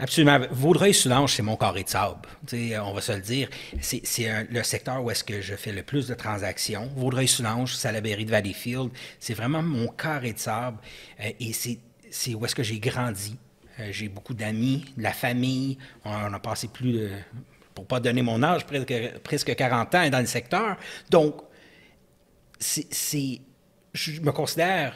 Absolument. vaudreuil soulange c'est mon carré de sable. Euh, on va se le dire. C'est le secteur où est-ce que je fais le plus de transactions. Vaudreuil-Soulanges, Salaberry de Valleyfield, c'est vraiment mon carré de sable. Euh, et c'est où est-ce que j'ai grandi. Euh, j'ai beaucoup d'amis, de la famille. On, a passé plus de, pour pas donner mon âge, presque, presque 40 ans dans le secteur. Donc, c'est je me considère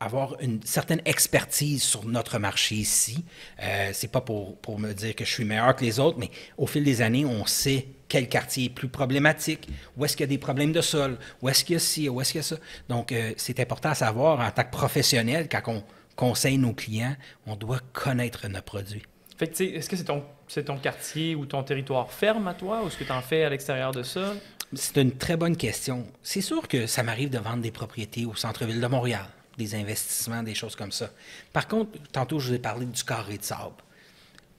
avoir une certaine expertise sur notre marché ici. Euh, c'est pas pour, me dire que je suis meilleur que les autres, mais au fil des années, on sait quel quartier est plus problématique, où est-ce qu'il y a des problèmes de sol, où est-ce qu'il y a ci, où est-ce qu'il y a ça. Donc, euh, c'est important à savoir en tant que professionnel, quand on conseille nos clients, on doit connaître nos produits. Fait est-ce que c'est ton, c'est ton quartier ou ton territoire ferme à toi, ou est-ce que tu en fais à l'extérieur de ça? C'est une très bonne question. C'est sûr que ça m'arrive de vendre des propriétés au centre-ville de Montréal des investissements, des choses comme ça. Par contre, tantôt, je vous ai parlé du carré de sable.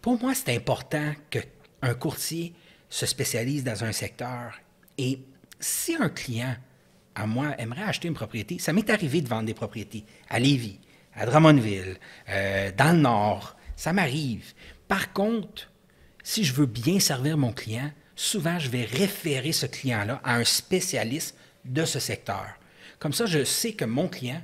Pour moi, c'est important qu'un courtier se spécialise dans un secteur. Et si un client, à moi, aimerait acheter une propriété, ça m'est arrivé de vendre des propriétés à Lévis, à Drummondville, euh, dans le Nord, ça m'arrive. Par contre, si je veux bien servir mon client, souvent, je vais référer ce client-là à un spécialiste de ce secteur. Comme ça, je sais que mon client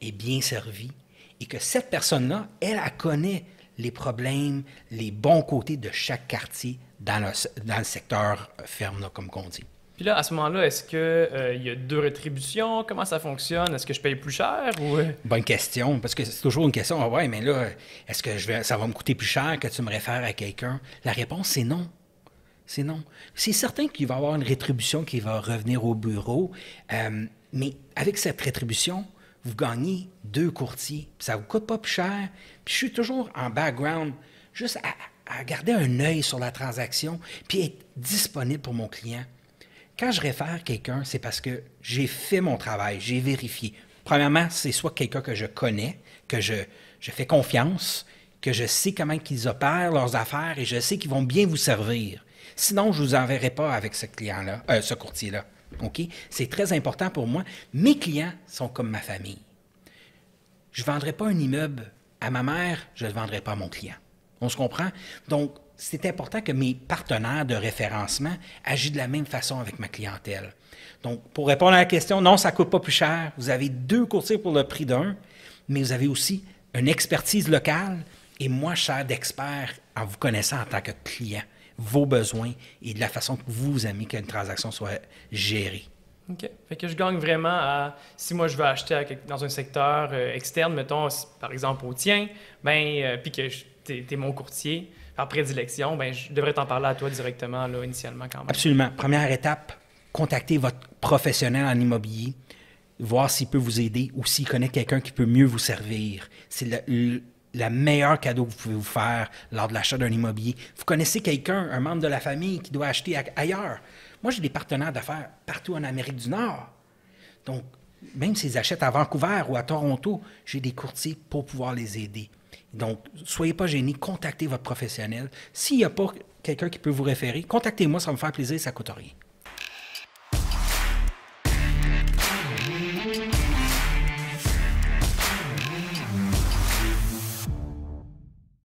est bien servie et que cette personne-là, elle, elle connaît les problèmes, les bons côtés de chaque quartier dans le, dans le secteur euh, ferme, comme on dit. Puis là, à ce moment-là, est-ce qu'il euh, il y a deux rétributions? Comment ça fonctionne? Est-ce que je paye plus cher? Ou... Euh? Bonne question, parce que c'est toujours une question. Ah ouais, mais là, est-ce que je vais, ça va me coûter plus cher que tu me réfères à quelqu'un? La réponse, c'est non. C'est non. C'est certain qu'il va y avoir une rétribution qui va revenir au bureau, mais avec cette rétribution, vous gagnez deux courtiers. Puis ça vous coûte pas plus cher. Puis je suis toujours en background, juste à, garder un œil sur la transaction, puis être disponible pour mon client. Quand je réfère quelqu'un, c'est parce que j'ai fait mon travail, j'ai vérifié. Premièrement, c'est soit quelqu'un que je connais, que je, je fais confiance, que je sais comment ils opèrent leurs affaires et je sais qu'ils vont bien vous servir. Sinon, je ne vous enverrai pas avec ce client-là, euh, ce courtier-là. OK? C'est très important pour moi. Mes clients sont comme ma famille. Je ne vendrai pas un immeuble à ma mère, je ne le vendrai pas à mon client. On se comprend? Donc, c'est important que mes partenaires de référencement agissent de la même façon avec ma clientèle. Donc, pour répondre à la question, non, ça ne coûte pas plus cher. Vous avez deux courtiers pour le prix d'un, mais vous avez aussi une expertise locale et moi, cher d'experts d'expert en vous connaissant en tant que client vos besoins et de la façon que vous aimez qu'une transaction soit gérée. OK. Fait que je gagne vraiment à, si moi je veux acheter dans un secteur euh, externe, mettons, par exemple au tien, ben, euh, puis que tu es, mon courtier par prédilection, ben, je devrais t'en parler à toi directement, là, initialement, quand même. Absolument. Première étape, contactez votre professionnel en immobilier, voir s'il peut vous aider ou s'il connaît quelqu'un qui peut mieux vous servir. C'est le le meilleur cadeau que vous pouvez vous faire lors de l'achat d'un immobilier. Vous connaissez quelqu'un, un membre de la famille qui doit acheter ailleurs. Moi, j'ai des partenaires d'affaires partout en Amérique du Nord. Donc, même s'ils achètent à Vancouver ou à Toronto, j'ai des courtiers pour pouvoir les aider. Donc, soyez pas gênés, contactez votre professionnel. S'il n'y a pas quelqu'un qui peut vous référer, contactez-moi, ça va me faire plaisir, et ça ne coûte rien.